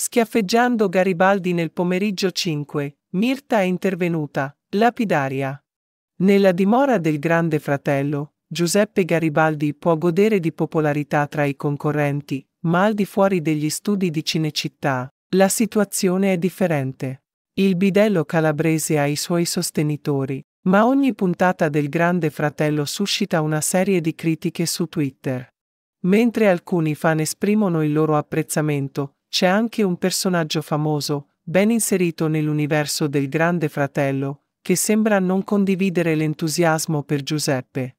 Schiaffeggiando Garibaldi nel pomeriggio 5, Mirta è intervenuta, lapidaria. Nella dimora del grande fratello, Giuseppe Garibaldi può godere di popolarità tra i concorrenti, ma al di fuori degli studi di Cinecittà, la situazione è differente. Il bidello calabrese ha i suoi sostenitori, ma ogni puntata del Grande Fratello suscita una serie di critiche su Twitter. Mentre alcuni fan esprimono il loro apprezzamento, c'è anche un personaggio famoso, ben inserito nell'universo del Grande Fratello, che sembra non condividere l'entusiasmo per Giuseppe.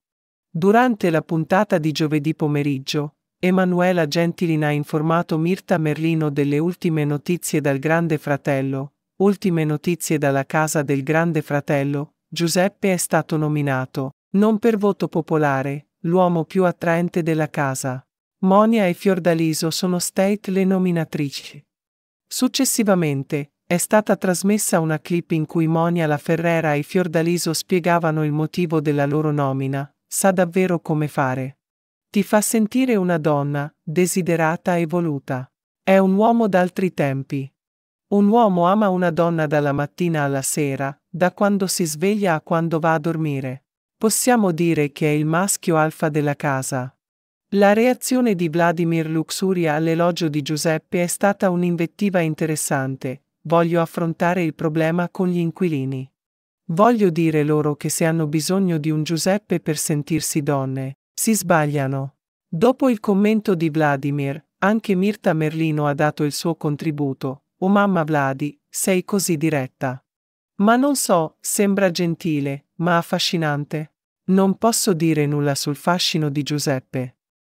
Durante la puntata di giovedì pomeriggio, Emanuela Gentilin ha informato Mirta Merlino delle ultime notizie dal Grande Fratello, ultime notizie dalla casa del Grande Fratello, Giuseppe è stato nominato, non per voto popolare, l'uomo più attraente della casa. Monia e Fiordaliso sono state le nominatrici. Successivamente, è stata trasmessa una clip in cui Monia La Ferrera e Fiordaliso spiegavano il motivo della loro nomina, sa davvero come fare. Ti fa sentire una donna, desiderata e voluta. È un uomo d'altri tempi. Un uomo ama una donna dalla mattina alla sera, da quando si sveglia a quando va a dormire. Possiamo dire che è il maschio alfa della casa. La reazione di Vladimir Luxuria all'elogio di Giuseppe è stata un'invettiva interessante. Voglio affrontare il problema con gli inquilini. Voglio dire loro che se hanno bisogno di un Giuseppe per sentirsi donne, si sbagliano. Dopo il commento di Vladimir, anche Mirta Merlino ha dato il suo contributo. Oh mamma Vladi, sei così diretta. Ma non so, sembra gentile, ma affascinante. Non posso dire nulla sul fascino di Giuseppe.